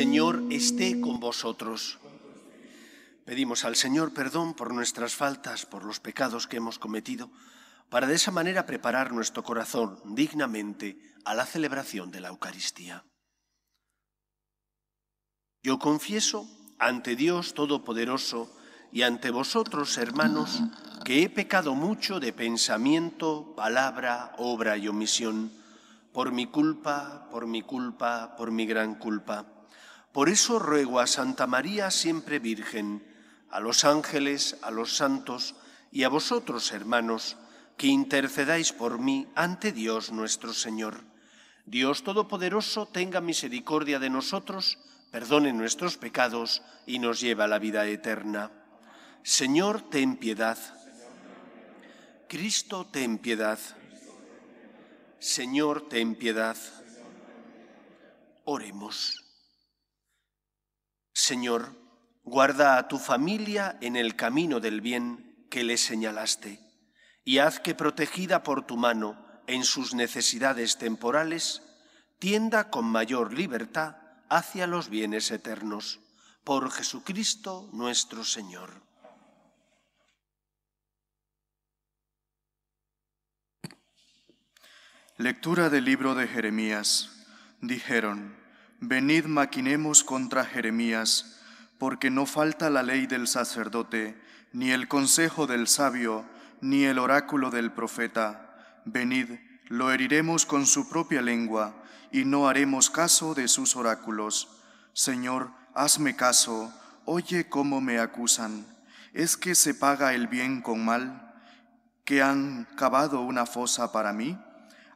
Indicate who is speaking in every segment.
Speaker 1: Señor esté con vosotros. Pedimos al Señor perdón por nuestras faltas, por los pecados que hemos cometido, para de esa manera preparar nuestro corazón dignamente a la celebración de la Eucaristía. Yo confieso ante Dios Todopoderoso y ante vosotros, hermanos, que he pecado mucho de pensamiento, palabra, obra y omisión, por mi culpa, por mi culpa, por mi gran culpa. Por eso ruego a Santa María siempre Virgen, a los ángeles, a los santos y a vosotros, hermanos, que intercedáis por mí ante Dios nuestro Señor. Dios Todopoderoso tenga misericordia de nosotros, perdone nuestros pecados y nos lleva a la vida eterna. Señor, ten piedad. Cristo, ten piedad. Señor, ten piedad. Oremos. Señor, guarda a tu familia en el camino del bien que le señalaste, y haz que protegida por tu mano en sus necesidades temporales, tienda con mayor libertad hacia los bienes eternos. Por Jesucristo nuestro Señor.
Speaker 2: Lectura del libro de Jeremías. Dijeron, Venid maquinemos contra Jeremías, porque no falta la ley del sacerdote, ni el consejo del sabio, ni el oráculo del profeta. Venid, lo heriremos con su propia lengua, y no haremos caso de sus oráculos. Señor, hazme caso, oye cómo me acusan. ¿Es que se paga el bien con mal? ¿Que han cavado una fosa para mí?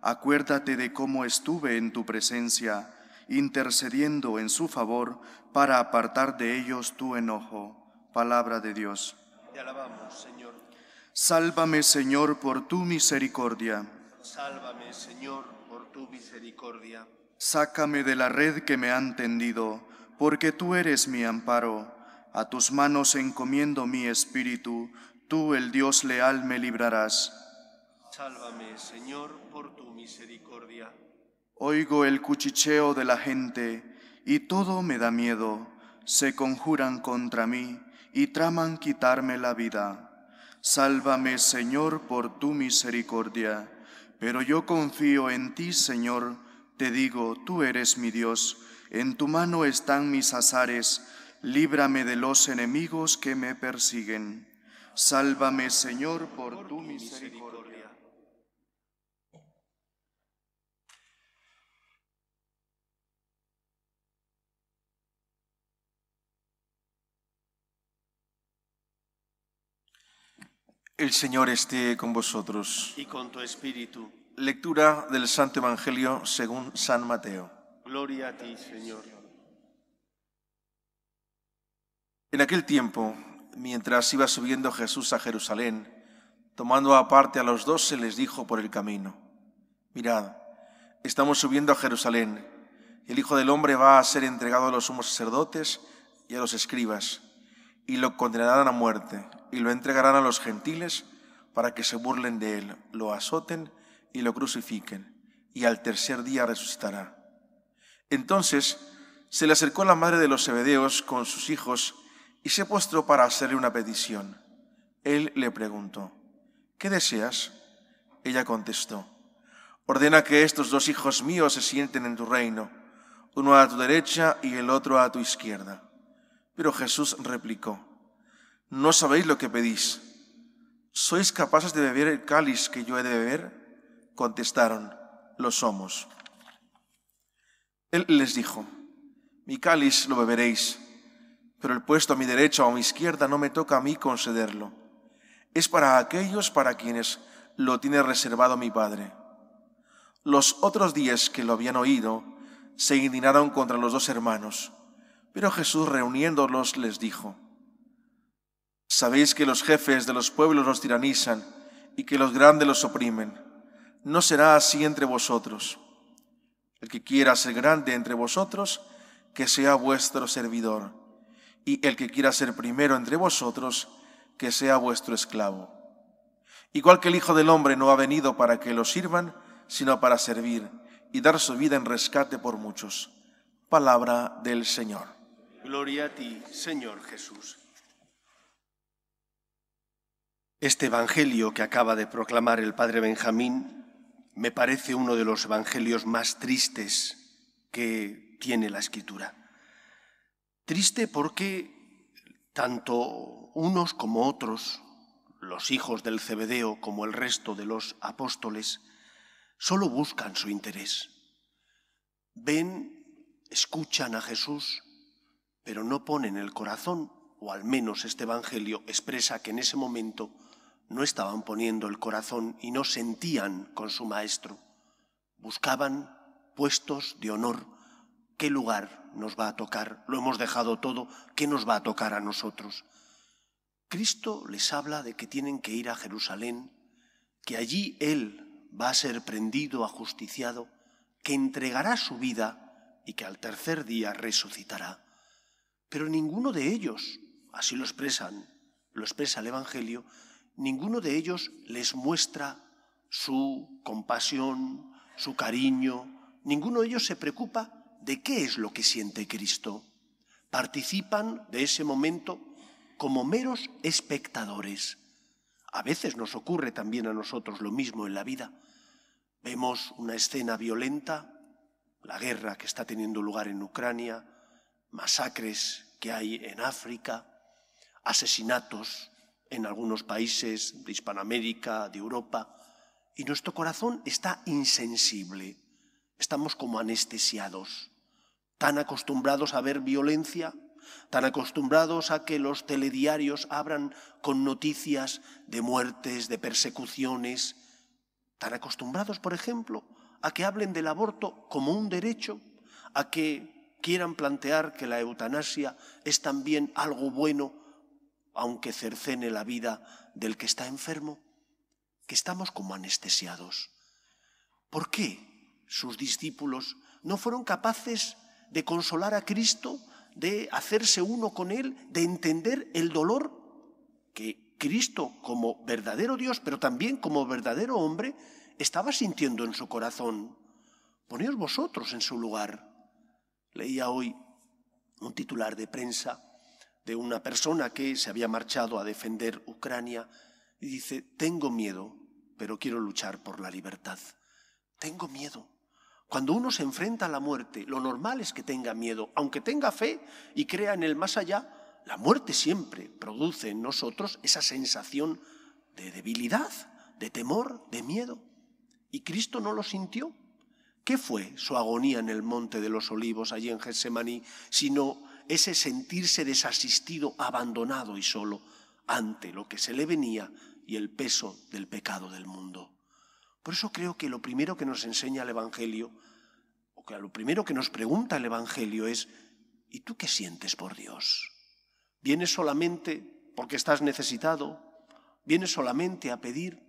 Speaker 2: Acuérdate de cómo estuve en tu presencia, intercediendo en su favor para apartar de ellos tu enojo. Palabra de Dios.
Speaker 1: Te alabamos, Señor.
Speaker 2: Sálvame, Señor, por tu misericordia.
Speaker 1: Sálvame, Señor, por tu misericordia.
Speaker 2: Sácame de la red que me han tendido, porque tú eres mi amparo. A tus manos encomiendo mi espíritu, tú, el Dios leal, me librarás.
Speaker 1: Sálvame, Señor, por tu misericordia.
Speaker 2: Oigo el cuchicheo de la gente y todo me da miedo. Se conjuran contra mí y traman quitarme la vida. Sálvame, Señor, por tu misericordia. Pero yo confío en ti, Señor. Te digo, tú eres mi Dios. En tu mano están mis azares. Líbrame de los enemigos que me persiguen. Sálvame, Señor, por tu misericordia.
Speaker 3: El Señor esté con vosotros.
Speaker 1: Y con tu espíritu.
Speaker 3: Lectura del Santo Evangelio según San Mateo.
Speaker 1: Gloria a ti, Señor.
Speaker 3: En aquel tiempo, mientras iba subiendo Jesús a Jerusalén, tomando aparte a los dos, se les dijo por el camino, Mirad, estamos subiendo a Jerusalén, el Hijo del Hombre va a ser entregado a los sumos sacerdotes y a los escribas y lo condenarán a muerte y lo entregarán a los gentiles para que se burlen de él, lo azoten y lo crucifiquen, y al tercer día resucitará. Entonces se le acercó la madre de los Zebedeos con sus hijos y se postró para hacerle una petición. Él le preguntó, ¿qué deseas? Ella contestó, ordena que estos dos hijos míos se sienten en tu reino, uno a tu derecha y el otro a tu izquierda. Pero Jesús replicó, no sabéis lo que pedís. ¿Sois capaces de beber el cáliz que yo he de beber? Contestaron, lo somos. Él les dijo, mi cáliz lo beberéis, pero el puesto a mi derecha o a mi izquierda no me toca a mí concederlo. Es para aquellos para quienes lo tiene reservado mi Padre. Los otros diez que lo habían oído se indignaron contra los dos hermanos. Pero Jesús reuniéndolos les dijo, Sabéis que los jefes de los pueblos los tiranizan y que los grandes los oprimen. No será así entre vosotros. El que quiera ser grande entre vosotros, que sea vuestro servidor. Y el que quiera ser primero entre vosotros, que sea vuestro esclavo. Igual que el Hijo del Hombre no ha venido para que lo sirvan, sino para servir y dar su vida en rescate por muchos. Palabra del Señor.
Speaker 1: Gloria a ti, Señor Jesús. Este Evangelio que acaba de proclamar el Padre Benjamín me parece uno de los Evangelios más tristes que tiene la Escritura. Triste porque tanto unos como otros, los hijos del Cebedeo como el resto de los apóstoles, solo buscan su interés. Ven, escuchan a Jesús, pero no ponen el corazón, o al menos este Evangelio expresa que en ese momento no estaban poniendo el corazón y no sentían con su Maestro. Buscaban puestos de honor. ¿Qué lugar nos va a tocar? Lo hemos dejado todo. ¿Qué nos va a tocar a nosotros? Cristo les habla de que tienen que ir a Jerusalén, que allí Él va a ser prendido, ajusticiado, que entregará su vida y que al tercer día resucitará. Pero ninguno de ellos, así lo expresan, lo expresa el Evangelio, ninguno de ellos les muestra su compasión, su cariño, ninguno de ellos se preocupa de qué es lo que siente Cristo. Participan de ese momento como meros espectadores. A veces nos ocurre también a nosotros lo mismo en la vida. Vemos una escena violenta, la guerra que está teniendo lugar en Ucrania, masacres que hay en África, asesinatos en algunos países de Hispanoamérica, de Europa, y nuestro corazón está insensible. Estamos como anestesiados, tan acostumbrados a ver violencia, tan acostumbrados a que los telediarios abran con noticias de muertes, de persecuciones, tan acostumbrados, por ejemplo, a que hablen del aborto como un derecho, a que quieran plantear que la eutanasia es también algo bueno, aunque cercene la vida del que está enfermo, que estamos como anestesiados. ¿Por qué sus discípulos no fueron capaces de consolar a Cristo, de hacerse uno con Él, de entender el dolor que Cristo, como verdadero Dios, pero también como verdadero hombre, estaba sintiendo en su corazón? Poneos vosotros en su lugar. Leía hoy un titular de prensa de una persona que se había marchado a defender Ucrania y dice, tengo miedo, pero quiero luchar por la libertad. Tengo miedo. Cuando uno se enfrenta a la muerte, lo normal es que tenga miedo. Aunque tenga fe y crea en el más allá, la muerte siempre produce en nosotros esa sensación de debilidad, de temor, de miedo. Y Cristo no lo sintió. ¿Qué fue su agonía en el Monte de los Olivos, allí en Getsemaní, sino ese sentirse desasistido, abandonado y solo ante lo que se le venía y el peso del pecado del mundo? Por eso creo que lo primero que nos enseña el Evangelio, o que lo primero que nos pregunta el Evangelio es, ¿y tú qué sientes por Dios? ¿Vienes solamente porque estás necesitado? ¿Vienes solamente a pedir?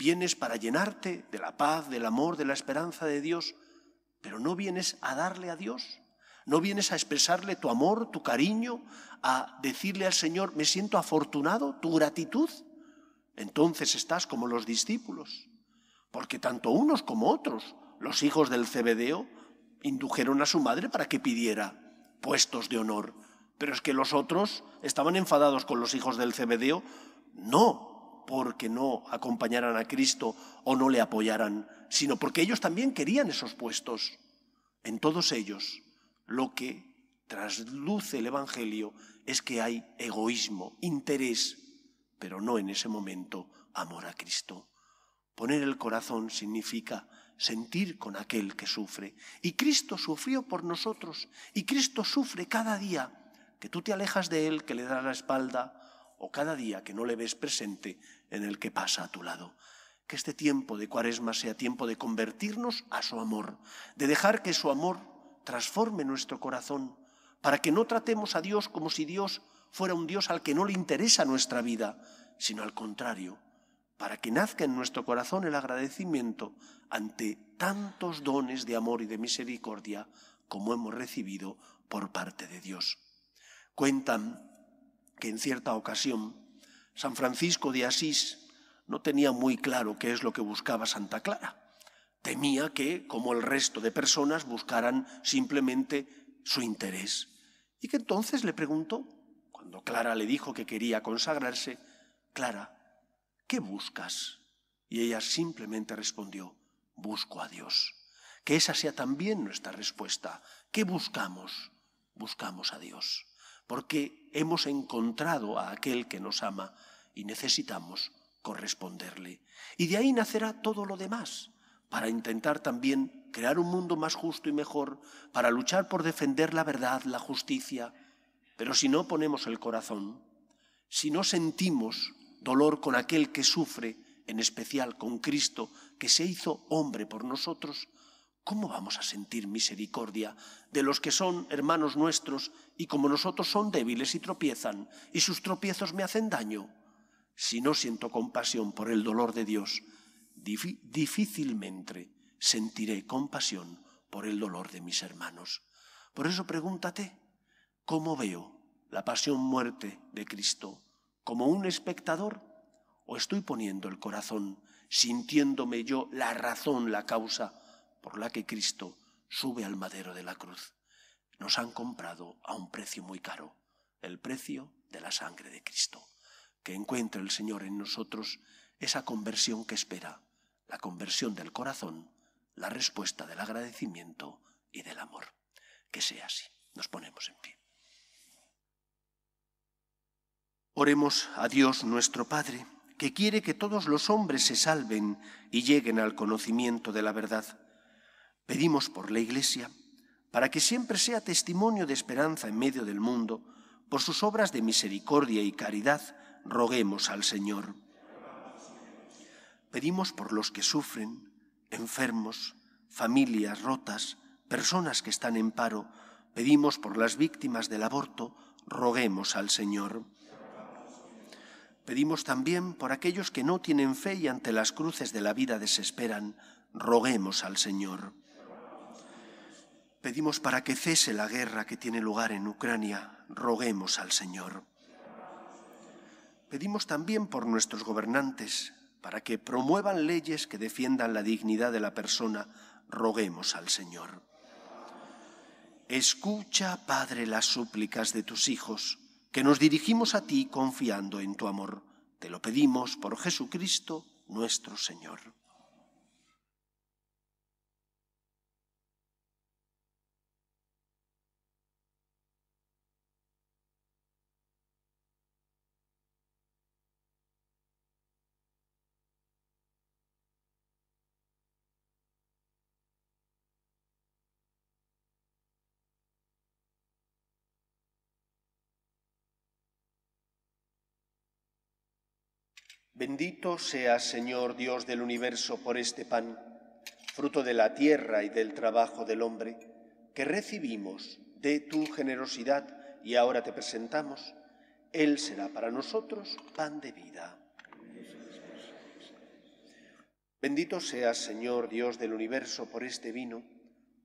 Speaker 1: Vienes para llenarte de la paz, del amor, de la esperanza de Dios, pero no vienes a darle a Dios. No vienes a expresarle tu amor, tu cariño, a decirle al Señor, me siento afortunado, tu gratitud. Entonces estás como los discípulos, porque tanto unos como otros, los hijos del Cebedeo, indujeron a su madre para que pidiera puestos de honor. Pero es que los otros estaban enfadados con los hijos del Cebedeo. No, porque no acompañaran a Cristo o no le apoyaran, sino porque ellos también querían esos puestos. En todos ellos, lo que trasluce el Evangelio es que hay egoísmo, interés, pero no en ese momento amor a Cristo. Poner el corazón significa sentir con aquel que sufre. Y Cristo sufrió por nosotros, y Cristo sufre cada día que tú te alejas de Él, que le das la espalda, o cada día que no le ves presente en el que pasa a tu lado. Que este tiempo de cuaresma sea tiempo de convertirnos a su amor, de dejar que su amor transforme nuestro corazón, para que no tratemos a Dios como si Dios fuera un Dios al que no le interesa nuestra vida, sino al contrario, para que nazca en nuestro corazón el agradecimiento ante tantos dones de amor y de misericordia como hemos recibido por parte de Dios. Cuentan que en cierta ocasión San Francisco de Asís no tenía muy claro qué es lo que buscaba Santa Clara. Temía que, como el resto de personas, buscaran simplemente su interés. Y que entonces le preguntó, cuando Clara le dijo que quería consagrarse, Clara, ¿qué buscas? Y ella simplemente respondió, busco a Dios. Que esa sea también nuestra respuesta. ¿Qué buscamos? Buscamos a Dios. Porque hemos encontrado a aquel que nos ama y necesitamos corresponderle. Y de ahí nacerá todo lo demás, para intentar también crear un mundo más justo y mejor, para luchar por defender la verdad, la justicia. Pero si no ponemos el corazón, si no sentimos dolor con aquel que sufre, en especial con Cristo, que se hizo hombre por nosotros, ¿cómo vamos a sentir misericordia de los que son hermanos nuestros y como nosotros son débiles y tropiezan y sus tropiezos me hacen daño? Si no siento compasión por el dolor de Dios, difícilmente sentiré compasión por el dolor de mis hermanos. Por eso pregúntate, ¿cómo veo la pasión muerte de Cristo? ¿Como un espectador? ¿O estoy poniendo el corazón, sintiéndome yo la razón, la causa? por la que Cristo sube al madero de la cruz. Nos han comprado a un precio muy caro, el precio de la sangre de Cristo. Que encuentre el Señor en nosotros esa conversión que espera, la conversión del corazón, la respuesta del agradecimiento y del amor. Que sea así. Nos ponemos en pie. Oremos a Dios nuestro Padre, que quiere que todos los hombres se salven y lleguen al conocimiento de la verdad Pedimos por la Iglesia, para que siempre sea testimonio de esperanza en medio del mundo, por sus obras de misericordia y caridad, roguemos al Señor. Pedimos por los que sufren, enfermos, familias rotas, personas que están en paro, pedimos por las víctimas del aborto, roguemos al Señor. Pedimos también por aquellos que no tienen fe y ante las cruces de la vida desesperan, roguemos al Señor. Pedimos para que cese la guerra que tiene lugar en Ucrania, roguemos al Señor. Pedimos también por nuestros gobernantes, para que promuevan leyes que defiendan la dignidad de la persona, roguemos al Señor. Escucha, Padre, las súplicas de tus hijos, que nos dirigimos a ti confiando en tu amor. Te lo pedimos por Jesucristo nuestro Señor. Bendito sea, Señor Dios del universo, por este pan, fruto de la tierra y del trabajo del hombre, que recibimos de tu generosidad y ahora te presentamos. Él será para nosotros pan de vida. Bendito sea, Señor Dios del universo, por este vino,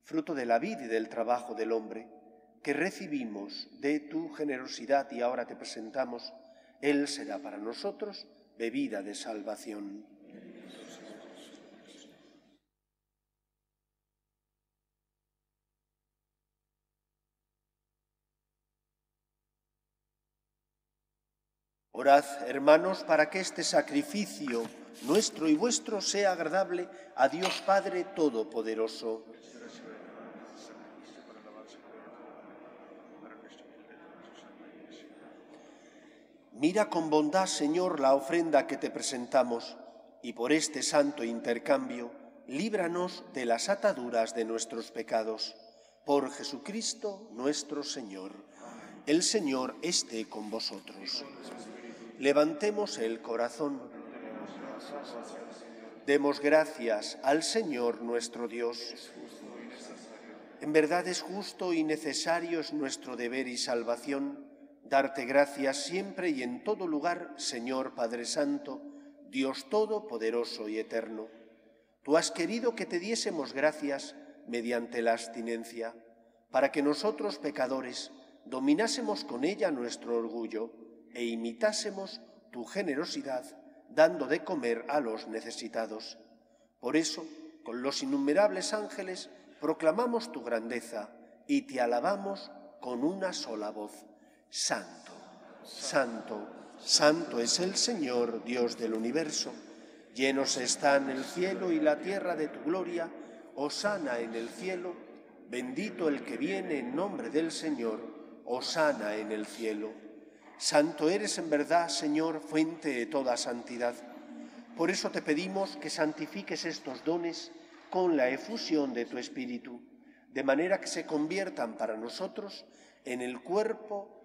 Speaker 1: fruto de la vida y del trabajo del hombre, que recibimos de tu generosidad y ahora te presentamos. Él será para nosotros bebida de salvación. Orad, hermanos, para que este sacrificio nuestro y vuestro sea agradable a Dios Padre Todopoderoso. Mira con bondad, Señor, la ofrenda que te presentamos, y por este santo intercambio, líbranos de las ataduras de nuestros pecados. Por Jesucristo nuestro Señor. El Señor esté con vosotros. Levantemos el corazón. Demos gracias al Señor nuestro Dios. En verdad es justo y necesario es nuestro deber y salvación Darte gracias siempre y en todo lugar, Señor Padre Santo, Dios Todopoderoso y Eterno. Tú has querido que te diésemos gracias mediante la abstinencia, para que nosotros pecadores dominásemos con ella nuestro orgullo e imitásemos tu generosidad, dando de comer a los necesitados. Por eso, con los innumerables ángeles, proclamamos tu grandeza y te alabamos con una sola voz. Santo, santo, santo es el Señor, Dios del universo. Llenos están el cielo y la tierra de tu gloria. Osana en el cielo, bendito el que viene en nombre del Señor. Osana en el cielo. Santo eres en verdad, Señor, fuente de toda santidad. Por eso te pedimos que santifiques estos dones con la efusión de tu Espíritu, de manera que se conviertan para nosotros en el cuerpo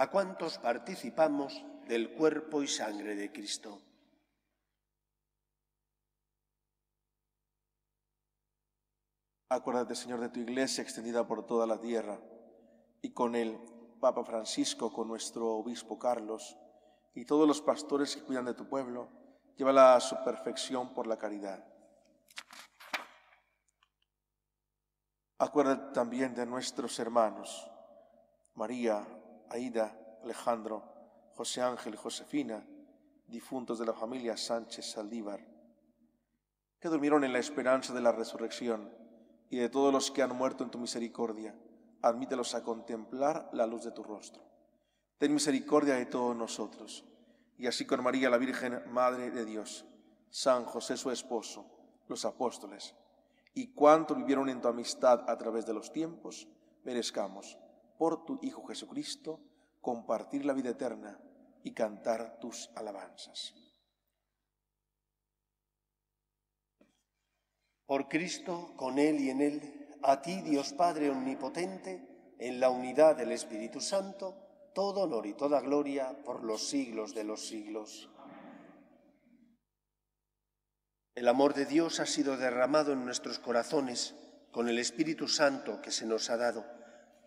Speaker 1: a cuantos participamos del cuerpo y
Speaker 3: sangre de Cristo. Acuérdate, Señor, de tu iglesia extendida por toda la tierra, y con el Papa Francisco, con nuestro obispo Carlos, y todos los pastores que cuidan de tu pueblo, llévala a su perfección por la caridad. Acuérdate también de nuestros hermanos, María, Aida, Alejandro, José Ángel, y Josefina, difuntos de la familia Sánchez Saldívar, que durmieron en la esperanza de la resurrección, y de todos los que han muerto en tu misericordia, admítelos a contemplar la luz de tu rostro. Ten misericordia de todos nosotros, y así con María la Virgen, Madre de Dios, San José su esposo, los apóstoles, y cuánto vivieron en tu amistad a través de los tiempos, merezcamos por tu Hijo Jesucristo, compartir la vida eterna y cantar tus alabanzas.
Speaker 1: Por Cristo, con Él y en Él, a ti Dios Padre Omnipotente, en la unidad del Espíritu Santo, todo honor y toda gloria por los siglos de los siglos. El amor de Dios ha sido derramado en nuestros corazones con el Espíritu Santo que se nos ha dado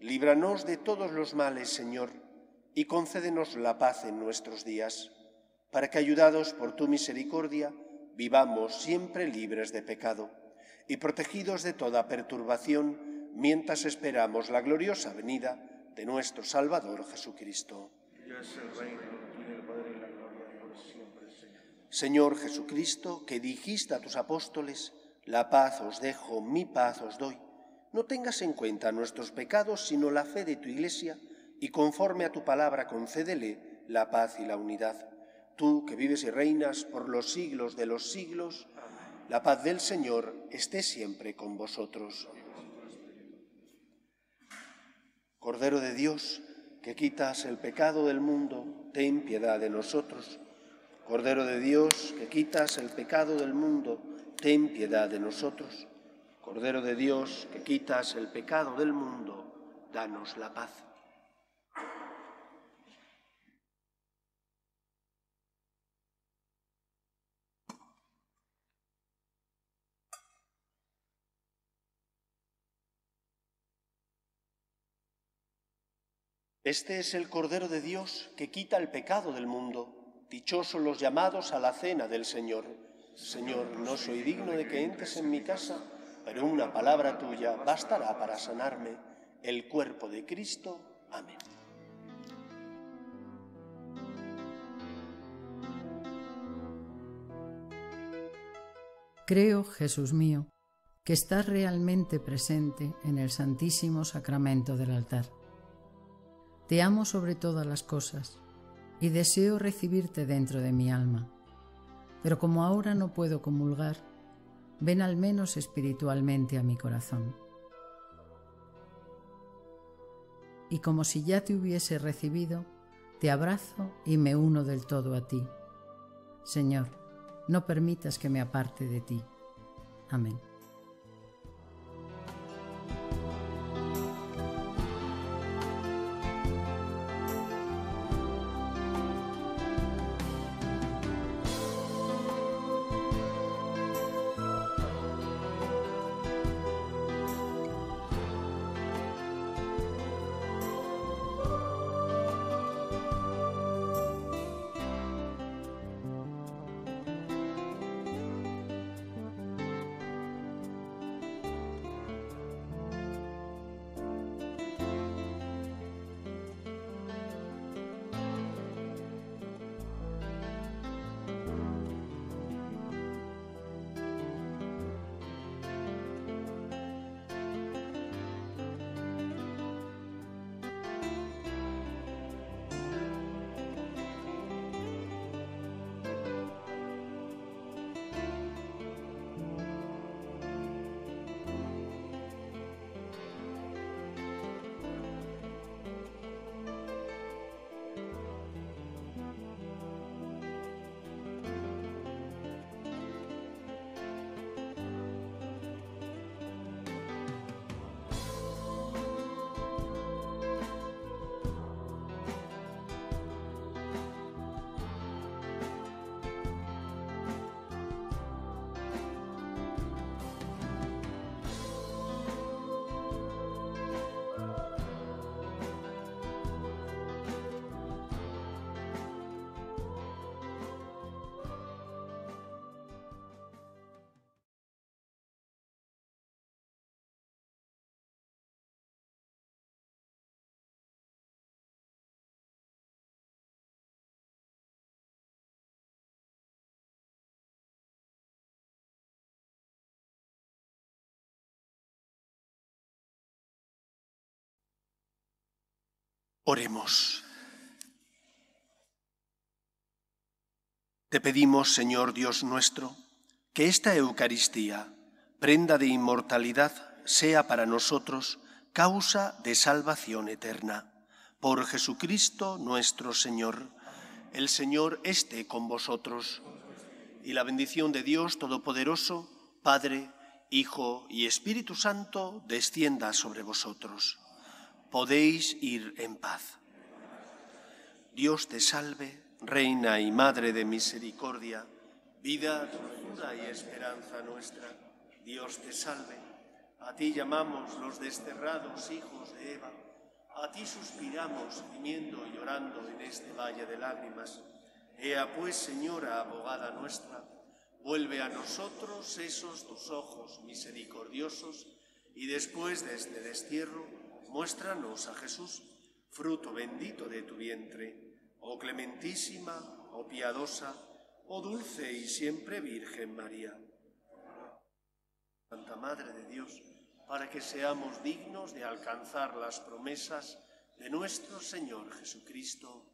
Speaker 1: Líbranos de todos los males, Señor, y concédenos la paz en nuestros días, para que, ayudados por tu misericordia, vivamos siempre libres de pecado y protegidos de toda perturbación, mientras esperamos la gloriosa venida de nuestro Salvador Jesucristo. Señor Jesucristo, que dijiste a tus apóstoles, la paz os dejo, mi paz os doy no tengas en cuenta nuestros pecados, sino la fe de tu Iglesia, y conforme a tu palabra concédele la paz y la unidad. Tú que vives y reinas por los siglos de los siglos, la paz del Señor esté siempre con vosotros. Cordero de Dios, que quitas el pecado del mundo, ten piedad de nosotros. Cordero de Dios, que quitas el pecado del mundo, ten piedad de nosotros. Cordero de Dios, que quitas el pecado del mundo, danos la paz. Este es el Cordero de Dios que quita el pecado del mundo. Dichosos los llamados a la cena del Señor. Señor, no soy digno de que entres en mi casa pero una palabra tuya bastará para sanarme el cuerpo de Cristo. Amén. Creo, Jesús mío, que estás realmente presente en el Santísimo Sacramento del altar. Te amo sobre todas las cosas y deseo recibirte dentro de mi alma, pero como ahora no puedo comulgar, ven al menos espiritualmente a mi corazón. Y como si ya te hubiese recibido, te abrazo y me uno del todo a ti. Señor, no permitas que me aparte de ti. Amén.
Speaker 2: Oremos. Te pedimos,
Speaker 1: Señor Dios nuestro, que esta Eucaristía, prenda de inmortalidad, sea para nosotros causa de salvación eterna. Por Jesucristo nuestro Señor. El Señor esté con vosotros. Y la bendición de Dios Todopoderoso, Padre, Hijo y Espíritu Santo, descienda sobre vosotros podéis ir en paz. Dios te salve, Reina y Madre de Misericordia, vida, ayuda y esperanza nuestra. Dios te salve, a ti llamamos los desterrados hijos de Eva, a ti suspiramos gimiendo y llorando en este valle de lágrimas. Ea pues, Señora, abogada nuestra, vuelve a nosotros esos tus ojos misericordiosos y después de este destierro, muéstranos a Jesús, fruto bendito de tu vientre, oh clementísima, oh piadosa, oh dulce y siempre Virgen María. Santa Madre de Dios, para que seamos dignos de alcanzar las promesas de nuestro Señor Jesucristo.